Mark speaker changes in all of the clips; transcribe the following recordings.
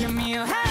Speaker 1: give me a hand.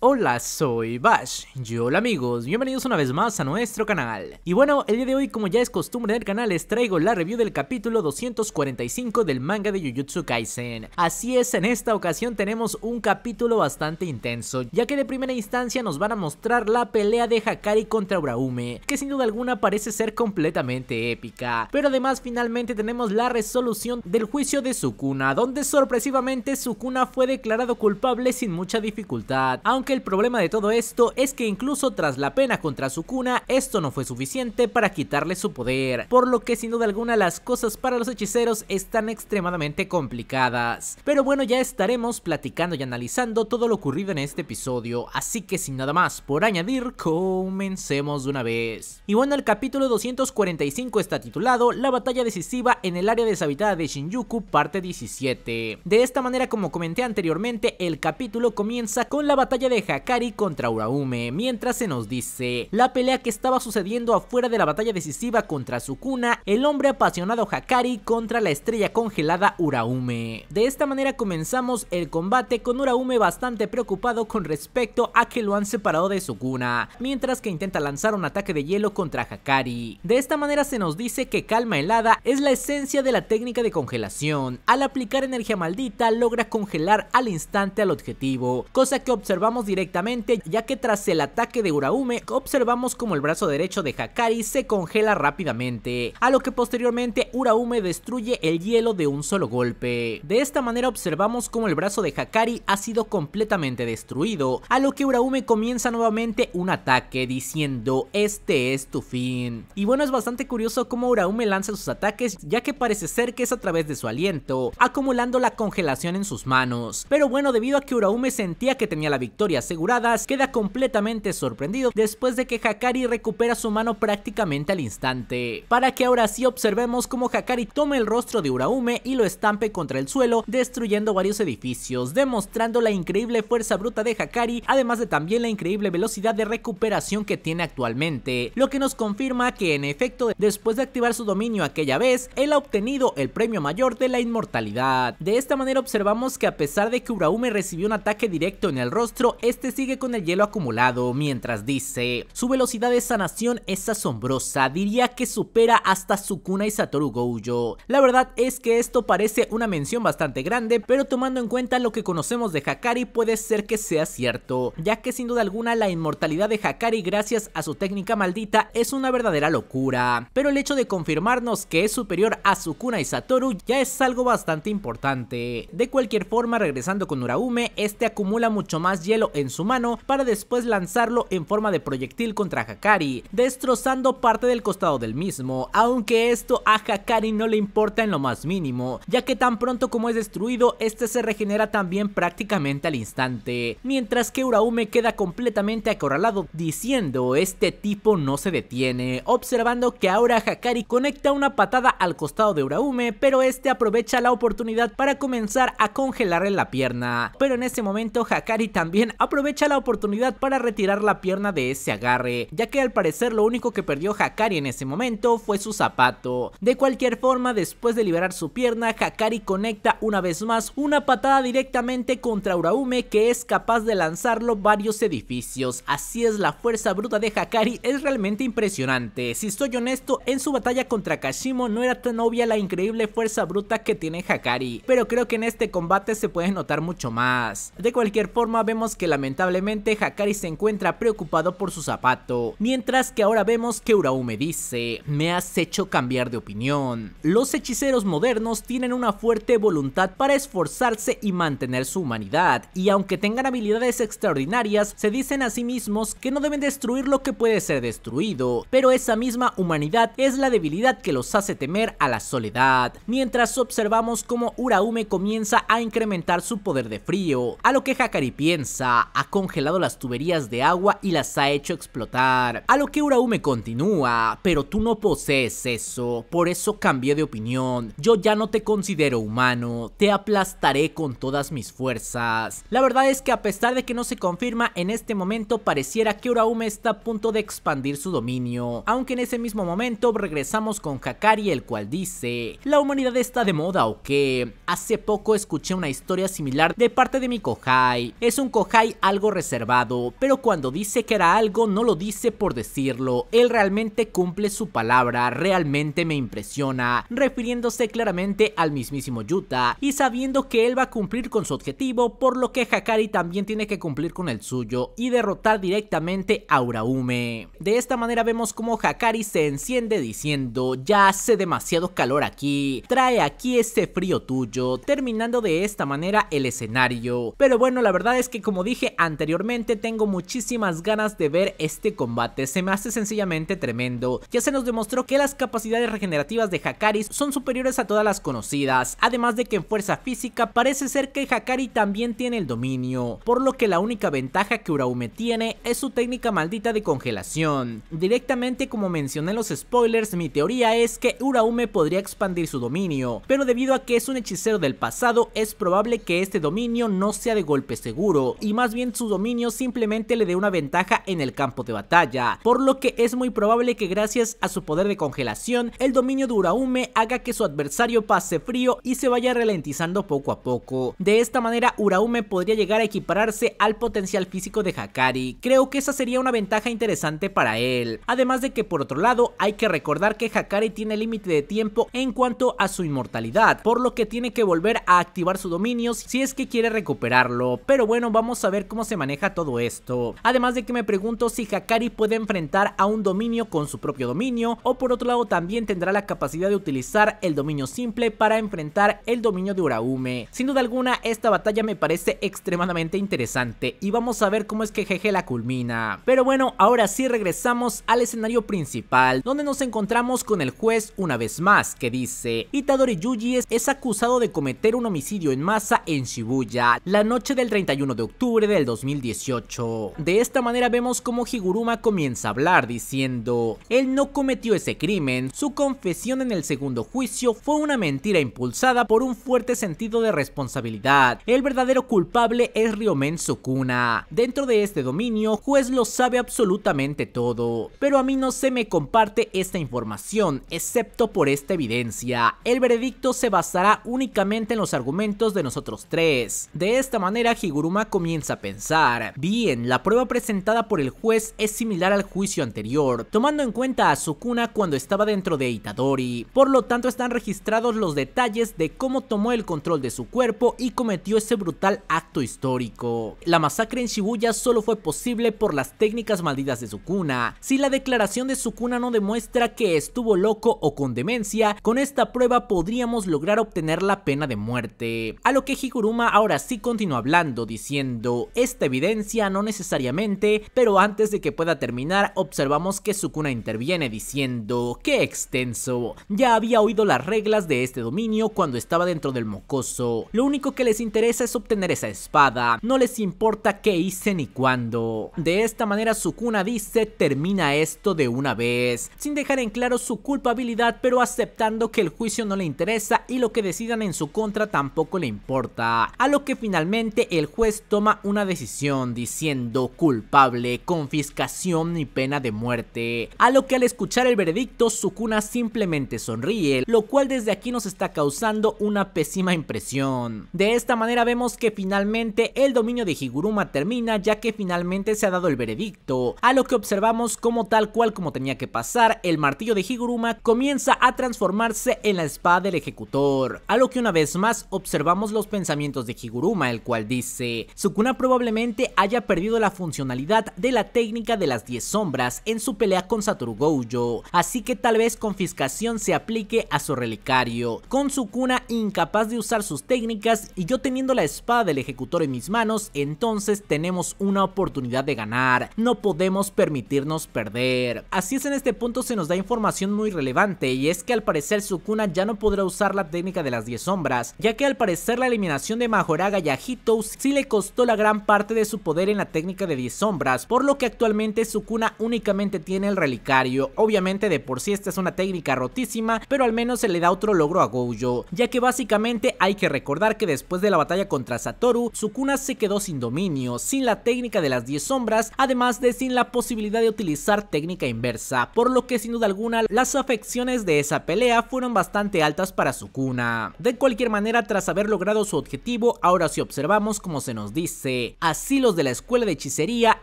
Speaker 1: Hola, soy Bash. Y hola amigos, bienvenidos una vez más a nuestro canal. Y bueno, el día de hoy como ya es costumbre el canal les traigo la review del capítulo 245 del manga de Jujutsu Kaisen. Así es, en esta ocasión tenemos un capítulo bastante intenso, ya que de primera instancia nos van a mostrar la pelea de Hakari contra Uraume, que sin duda alguna parece ser completamente épica. Pero además finalmente tenemos la resolución del juicio de Sukuna, donde sorpresivamente Sukuna fue declarado culpable sin mucha dificultad, aunque que el problema de todo esto es que incluso tras la pena contra Sukuna, esto no fue suficiente para quitarle su poder, por lo que sin duda alguna las cosas para los hechiceros están extremadamente complicadas. Pero bueno, ya estaremos platicando y analizando todo lo ocurrido en este episodio, así que sin nada más por añadir, comencemos de una vez. Y bueno, el capítulo 245 está titulado La batalla decisiva en el área deshabitada de Shinjuku, parte 17. De esta manera, como comenté anteriormente, el capítulo comienza con la batalla de Hakari contra Uraume, mientras se nos dice la pelea que estaba sucediendo afuera de la batalla decisiva contra Sukuna, el hombre apasionado Hakari contra la estrella congelada Uraume. De esta manera comenzamos el combate con Uraume bastante preocupado con respecto a que lo han separado de Sukuna, mientras que intenta lanzar un ataque de hielo contra Hakari. De esta manera se nos dice que calma helada es la esencia de la técnica de congelación. Al aplicar energía maldita logra congelar al instante al objetivo, cosa que observamos directamente ya que tras el ataque de Uraume observamos como el brazo derecho de Hakari se congela rápidamente, a lo que posteriormente Uraume destruye el hielo de un solo golpe. De esta manera observamos como el brazo de Hakari ha sido completamente destruido, a lo que Uraume comienza nuevamente un ataque diciendo este es tu fin. Y bueno es bastante curioso cómo Uraume lanza sus ataques ya que parece ser que es a través de su aliento, acumulando la congelación en sus manos. Pero bueno debido a que Uraume sentía que tenía la victoria aseguradas, queda completamente sorprendido después de que Hakari recupera su mano prácticamente al instante. Para que ahora sí observemos cómo Hakari toma el rostro de Uraume y lo estampe contra el suelo, destruyendo varios edificios, demostrando la increíble fuerza bruta de Hakari, además de también la increíble velocidad de recuperación que tiene actualmente, lo que nos confirma que en efecto, después de activar su dominio aquella vez, él ha obtenido el premio mayor de la inmortalidad. De esta manera observamos que a pesar de que Uraume recibió un ataque directo en el rostro, este sigue con el hielo acumulado mientras dice, su velocidad de sanación es asombrosa, diría que supera hasta Sukuna y Satoru Gojo. La verdad es que esto parece una mención bastante grande, pero tomando en cuenta lo que conocemos de Hakari puede ser que sea cierto, ya que sin duda alguna la inmortalidad de Hakari gracias a su técnica maldita es una verdadera locura, pero el hecho de confirmarnos que es superior a Sukuna y Satoru ya es algo bastante importante. De cualquier forma, regresando con Uraume, este acumula mucho más hielo en su mano para después lanzarlo en forma de proyectil contra Hakari, destrozando parte del costado del mismo, aunque esto a Hakari no le importa en lo más mínimo, ya que tan pronto como es destruido, este se regenera también prácticamente al instante, mientras que Uraume queda completamente acorralado diciendo este tipo no se detiene, observando que ahora Hakari conecta una patada al costado de Uraume, pero este aprovecha la oportunidad para comenzar a congelarle la pierna, pero en ese momento Hakari también aprovecha la oportunidad para retirar la pierna de ese agarre, ya que al parecer lo único que perdió Hakari en ese momento fue su zapato. De cualquier forma, después de liberar su pierna, Hakari conecta una vez más una patada directamente contra Uraume que es capaz de lanzarlo varios edificios. Así es, la fuerza bruta de Hakari es realmente impresionante. Si soy honesto, en su batalla contra Kashimo no era tan obvia la increíble fuerza bruta que tiene Hakari, pero creo que en este combate se puede notar mucho más. De cualquier forma, vemos que lamentablemente Hakari se encuentra preocupado por su zapato, mientras que ahora vemos que Uraume dice, me has hecho cambiar de opinión. Los hechiceros modernos tienen una fuerte voluntad para esforzarse y mantener su humanidad, y aunque tengan habilidades extraordinarias, se dicen a sí mismos que no deben destruir lo que puede ser destruido, pero esa misma humanidad es la debilidad que los hace temer a la soledad, mientras observamos cómo Uraume comienza a incrementar su poder de frío, a lo que Hakari piensa, ha congelado las tuberías de agua y las ha hecho explotar. A lo que Uraume continúa, pero tú no posees eso, por eso cambié de opinión. Yo ya no te considero humano, te aplastaré con todas mis fuerzas. La verdad es que a pesar de que no se confirma, en este momento pareciera que Uraume está a punto de expandir su dominio. Aunque en ese mismo momento regresamos con Hakari el cual dice, la humanidad está de moda o qué. Hace poco escuché una historia similar de parte de mi Kohai. Es un Kohai algo reservado, pero cuando dice que era algo no lo dice por decirlo, él realmente cumple su palabra, realmente me impresiona, refiriéndose claramente al mismísimo Yuta y sabiendo que él va a cumplir con su objetivo, por lo que Hakari también tiene que cumplir con el suyo y derrotar directamente a Uraume. De esta manera vemos como Hakari se enciende diciendo, ya hace demasiado calor aquí, trae aquí ese frío tuyo, terminando de esta manera el escenario. Pero bueno, la verdad es que como dije, dije anteriormente, tengo muchísimas ganas de ver este combate, se me hace sencillamente tremendo. Ya se nos demostró que las capacidades regenerativas de Hakaris son superiores a todas las conocidas, además de que en fuerza física parece ser que Hakari también tiene el dominio, por lo que la única ventaja que Uraume tiene es su técnica maldita de congelación. Directamente como mencioné en los spoilers, mi teoría es que Uraume podría expandir su dominio, pero debido a que es un hechicero del pasado es probable que este dominio no sea de golpe seguro y más bien su dominio simplemente le dé una ventaja en el campo de batalla, por lo que es muy probable que gracias a su poder de congelación, el dominio de Uraume haga que su adversario pase frío y se vaya ralentizando poco a poco. De esta manera Uraume podría llegar a equipararse al potencial físico de Hakari, creo que esa sería una ventaja interesante para él, además de que por otro lado hay que recordar que Hakari tiene límite de tiempo en cuanto a su inmortalidad, por lo que tiene que volver a activar su dominio si es que quiere recuperarlo, pero bueno vamos a ver cómo se maneja todo esto. Además de que me pregunto si Hakari puede enfrentar a un dominio con su propio dominio o por otro lado también tendrá la capacidad de utilizar el dominio simple para enfrentar el dominio de Uraume. Sin duda alguna esta batalla me parece extremadamente interesante y vamos a ver cómo es que Jeje la culmina. Pero bueno, ahora sí regresamos al escenario principal donde nos encontramos con el juez una vez más que dice Itadori Yuji es acusado de cometer un homicidio en masa en Shibuya la noche del 31 de octubre del 2018. De esta manera vemos como Higuruma comienza a hablar diciendo, él no cometió ese crimen, su confesión en el segundo juicio fue una mentira impulsada por un fuerte sentido de responsabilidad. El verdadero culpable es Ryomen Sukuna. Dentro de este dominio, juez lo sabe absolutamente todo, pero a mí no se me comparte esta información, excepto por esta evidencia. El veredicto se basará únicamente en los argumentos de nosotros tres. De esta manera, Higuruma comienza a pensar. Bien, la prueba presentada por el juez es similar al juicio anterior, tomando en cuenta a Sukuna cuando estaba dentro de Itadori. Por lo tanto están registrados los detalles de cómo tomó el control de su cuerpo y cometió ese brutal acto histórico. La masacre en Shibuya solo fue posible por las técnicas malditas de Sukuna. Si la declaración de Sukuna no demuestra que estuvo loco o con demencia, con esta prueba podríamos lograr obtener la pena de muerte. A lo que Higuruma ahora sí continúa hablando, diciendo esta evidencia, no necesariamente, pero antes de que pueda terminar observamos que Sukuna interviene diciendo, ¡qué extenso! Ya había oído las reglas de este dominio cuando estaba dentro del mocoso, lo único que les interesa es obtener esa espada, no les importa qué hice ni cuándo. De esta manera Sukuna dice, termina esto de una vez, sin dejar en claro su culpabilidad pero aceptando que el juicio no le interesa y lo que decidan en su contra tampoco le importa, a lo que finalmente el juez toma una decisión diciendo culpable, confiscación y pena de muerte, a lo que al escuchar el veredicto Sukuna simplemente sonríe, lo cual desde aquí nos está causando una pésima impresión. De esta manera vemos que finalmente el dominio de Higuruma termina ya que finalmente se ha dado el veredicto, a lo que observamos como tal cual como tenía que pasar, el martillo de Higuruma comienza a transformarse en la espada del ejecutor, a lo que una vez más observamos los pensamientos de Higuruma, el cual dice, Sukuna probablemente haya perdido la funcionalidad de la técnica de las 10 sombras en su pelea con Satoru Gojo, así que tal vez confiscación se aplique a su relicario, con su cuna incapaz de usar sus técnicas y yo teniendo la espada del ejecutor en mis manos, entonces tenemos una oportunidad de ganar, no podemos permitirnos perder. Así es en este punto se nos da información muy relevante y es que al parecer Sukuna ya no podrá usar la técnica de las 10 sombras, ya que al parecer la eliminación de Majoraga y a sí le costó la gran parte de su poder en la técnica de 10 sombras, por lo que actualmente Sukuna únicamente tiene el relicario. Obviamente de por sí esta es una técnica rotísima, pero al menos se le da otro logro a Gojo, ya que básicamente hay que recordar que después de la batalla contra Satoru, Sukuna se quedó sin dominio, sin la técnica de las 10 sombras, además de sin la posibilidad de utilizar técnica inversa, por lo que sin duda alguna las afecciones de esa pelea fueron bastante altas para Sukuna. De cualquier manera, tras haber logrado su objetivo, ahora sí observamos como se nos dice, Así los de la escuela de hechicería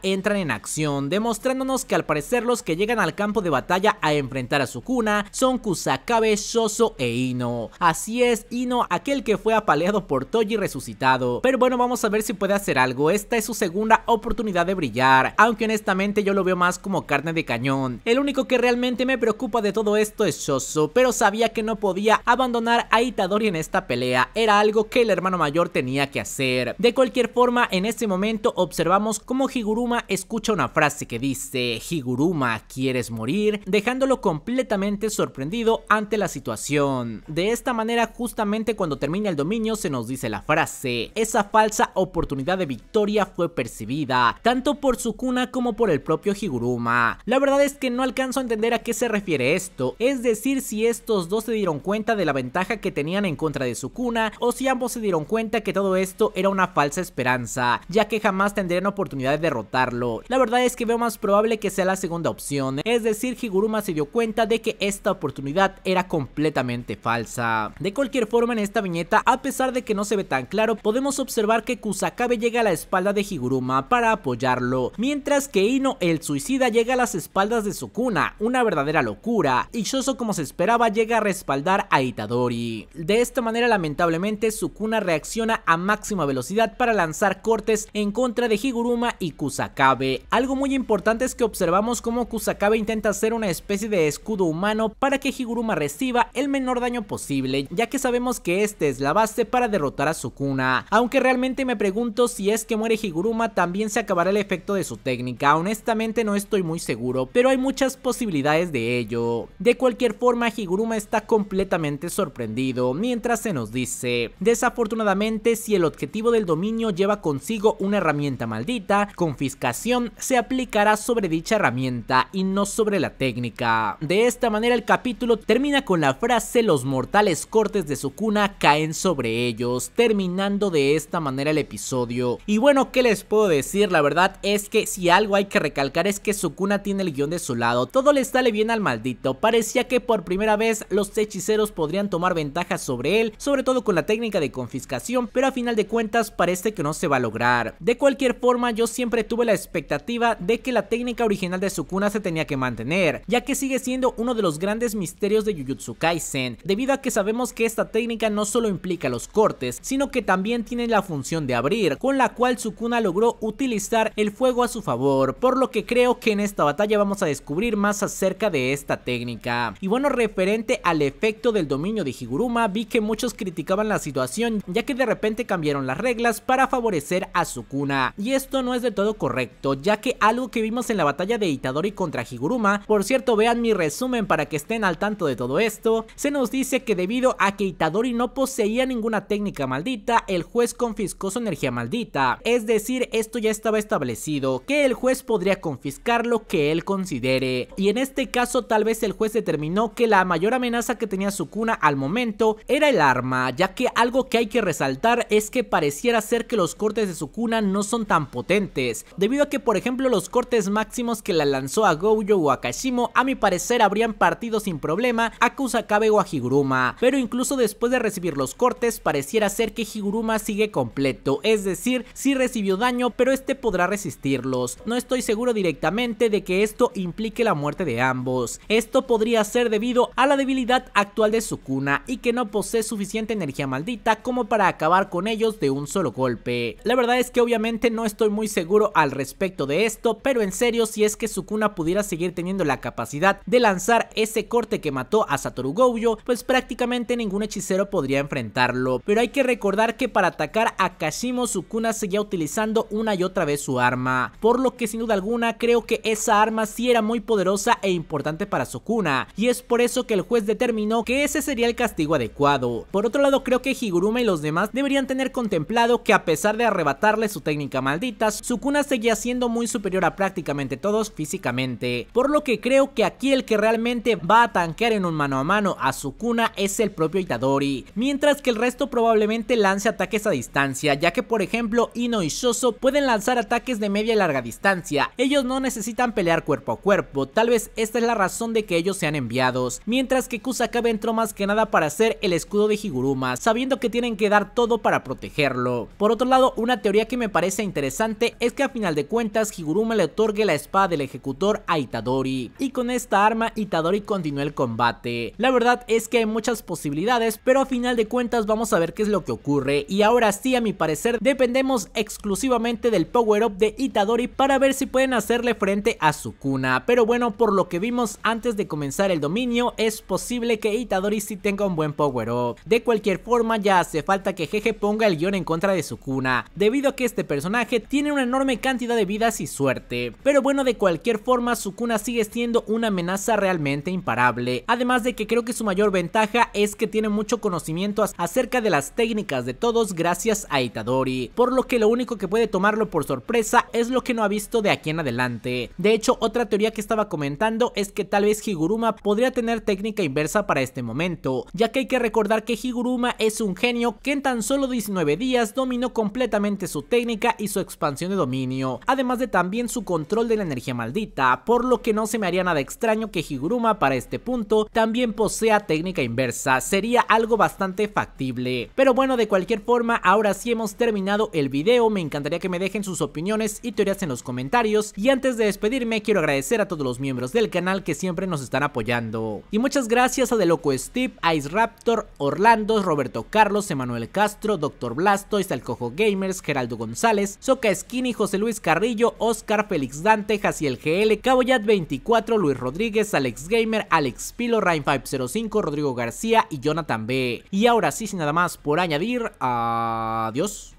Speaker 1: entran en acción, demostrándonos que al parecer los que llegan al campo de batalla a enfrentar a Sukuna son Kusakabe, Shoso e Ino. Así es, Ino, aquel que fue apaleado por Toji resucitado. Pero bueno, vamos a ver si puede hacer algo, esta es su segunda oportunidad de brillar, aunque honestamente yo lo veo más como carne de cañón. El único que realmente me preocupa de todo esto es Shoso, pero sabía que no podía abandonar a Itadori en esta pelea, era algo que el hermano mayor tenía que hacer. De cualquier forma, en en este momento observamos cómo Higuruma escucha una frase que dice Higuruma, ¿quieres morir? dejándolo completamente sorprendido ante la situación. De esta manera justamente cuando termina el dominio se nos dice la frase, esa falsa oportunidad de victoria fue percibida, tanto por Sukuna como por el propio Higuruma. La verdad es que no alcanzo a entender a qué se refiere esto, es decir si estos dos se dieron cuenta de la ventaja que tenían en contra de Sukuna o si ambos se dieron cuenta que todo esto era una falsa esperanza ya que jamás tendrían oportunidad de derrotarlo. La verdad es que veo más probable que sea la segunda opción, ¿eh? es decir, Higuruma se dio cuenta de que esta oportunidad era completamente falsa. De cualquier forma en esta viñeta, a pesar de que no se ve tan claro, podemos observar que Kusakabe llega a la espalda de Higuruma para apoyarlo, mientras que Ino el suicida llega a las espaldas de Sukuna, una verdadera locura, y Shoso como se esperaba llega a respaldar a Itadori. De esta manera lamentablemente Sukuna reacciona a máxima velocidad para lanzar cortes en contra de Higuruma y Kusakabe. Algo muy importante es que observamos cómo Kusakabe intenta hacer una especie de escudo humano para que Higuruma reciba el menor daño posible, ya que sabemos que este es la base para derrotar a Sukuna. Aunque realmente me pregunto si es que muere Higuruma también se acabará el efecto de su técnica, honestamente no estoy muy seguro, pero hay muchas posibilidades de ello. De cualquier forma, Higuruma está completamente sorprendido, mientras se nos dice, desafortunadamente si el objetivo del dominio lleva consigo una herramienta maldita, confiscación se aplicará sobre dicha herramienta y no sobre la técnica. De esta manera el capítulo termina con la frase los mortales cortes de su cuna caen sobre ellos, terminando de esta manera el episodio. Y bueno, ¿qué les puedo decir? La verdad es que si algo hay que recalcar es que su cuna tiene el guión de su lado, todo le sale bien al maldito, parecía que por primera vez los hechiceros podrían tomar ventaja sobre él, sobre todo con la técnica de confiscación, pero a final de cuentas parece que no se va a lograr. De cualquier forma, yo siempre tuve la expectativa de que la técnica original de Sukuna se tenía que mantener, ya que sigue siendo uno de los grandes misterios de Jujutsu Kaisen, debido a que sabemos que esta técnica no solo implica los cortes, sino que también tiene la función de abrir, con la cual Sukuna logró utilizar el fuego a su favor, por lo que creo que en esta batalla vamos a descubrir más acerca de esta técnica. Y bueno, referente al efecto del dominio de Higuruma, vi que muchos criticaban la situación, ya que de repente cambiaron las reglas para favorecer a a Sukuna. Y esto no es del todo correcto, ya que algo que vimos en la batalla de Itadori contra Higuruma, por cierto vean mi resumen para que estén al tanto de todo esto, se nos dice que debido a que Itadori no poseía ninguna técnica maldita, el juez confiscó su energía maldita, es decir, esto ya estaba establecido, que el juez podría confiscar lo que él considere, y en este caso tal vez el juez determinó que la mayor amenaza que tenía Sukuna al momento era el arma, ya que algo que hay que resaltar es que pareciera ser que los cortes de Sukuna no son tan potentes, debido a que por ejemplo los cortes máximos que la lanzó a Gojo o a Kashimo a mi parecer habrían partido sin problema a Kusakabe o a Higuruma, pero incluso después de recibir los cortes pareciera ser que Higuruma sigue completo, es decir, si recibió daño pero este podrá resistirlos, no estoy seguro directamente de que esto implique la muerte de ambos, esto podría ser debido a la debilidad actual de su cuna y que no posee suficiente energía maldita como para acabar con ellos de un solo golpe, la verdad es que obviamente no estoy muy seguro al respecto de esto, pero en serio si es que Sukuna pudiera seguir teniendo la capacidad de lanzar ese corte que mató a Satoru Gojo, pues prácticamente ningún hechicero podría enfrentarlo. Pero hay que recordar que para atacar a Kashimo Sukuna seguía utilizando una y otra vez su arma, por lo que sin duda alguna creo que esa arma sí era muy poderosa e importante para Sukuna, y es por eso que el juez determinó que ese sería el castigo adecuado. Por otro lado creo que Higuruma y los demás deberían tener contemplado que a pesar de arrebatar su técnica maldita, Sukuna seguía siendo muy superior a prácticamente todos físicamente, por lo que creo que aquí el que realmente va a tanquear en un mano a mano a Sukuna es el propio Itadori, mientras que el resto probablemente lance ataques a distancia, ya que por ejemplo Ino y Shoso pueden lanzar ataques de media y larga distancia, ellos no necesitan pelear cuerpo a cuerpo, tal vez esta es la razón de que ellos sean enviados, mientras que Kusakabe entró más que nada para hacer el escudo de Higuruma, sabiendo que tienen que dar todo para protegerlo. Por otro lado, una teoría que me parece interesante es que a final de cuentas Higuruma le otorgue la espada del ejecutor a Itadori. Y con esta arma Itadori continúa el combate. La verdad es que hay muchas posibilidades, pero a final de cuentas vamos a ver qué es lo que ocurre. Y ahora sí, a mi parecer, dependemos exclusivamente del power-up de Itadori para ver si pueden hacerle frente a Sukuna. Pero bueno, por lo que vimos antes de comenzar el dominio, es posible que Itadori sí tenga un buen power-up. De cualquier forma, ya hace falta que Jeje ponga el guión en contra de Sukuna. Debido debido a que este personaje tiene una enorme cantidad de vidas y suerte. Pero bueno, de cualquier forma, Sukuna sigue siendo una amenaza realmente imparable. Además de que creo que su mayor ventaja es que tiene mucho conocimiento acerca de las técnicas de todos gracias a Itadori, por lo que lo único que puede tomarlo por sorpresa es lo que no ha visto de aquí en adelante. De hecho, otra teoría que estaba comentando es que tal vez Higuruma podría tener técnica inversa para este momento, ya que hay que recordar que Higuruma es un genio que en tan solo 19 días dominó completamente su técnica y su expansión de dominio, además de también su control de la energía maldita, por lo que no se me haría nada extraño que Higuruma para este punto también posea técnica inversa, sería algo bastante factible. Pero bueno, de cualquier forma, ahora sí hemos terminado el video, me encantaría que me dejen sus opiniones y teorías en los comentarios, y antes de despedirme quiero agradecer a todos los miembros del canal que siempre nos están apoyando. Y muchas gracias a The Loco Steve, Ice Raptor, Orlando, Roberto Carlos, Emanuel Castro, Doctor Blastoise, Alcojo Gamers, Geraldo González, Soca Skinny, José Luis Carrillo, Oscar Félix Dante, Jaciel GL, Caboyat 24, Luis Rodríguez, Alex Gamer, Alex Pilo, Rain 505, Rodrigo García y Jonathan B. Y ahora sí, sin nada más por añadir, adiós.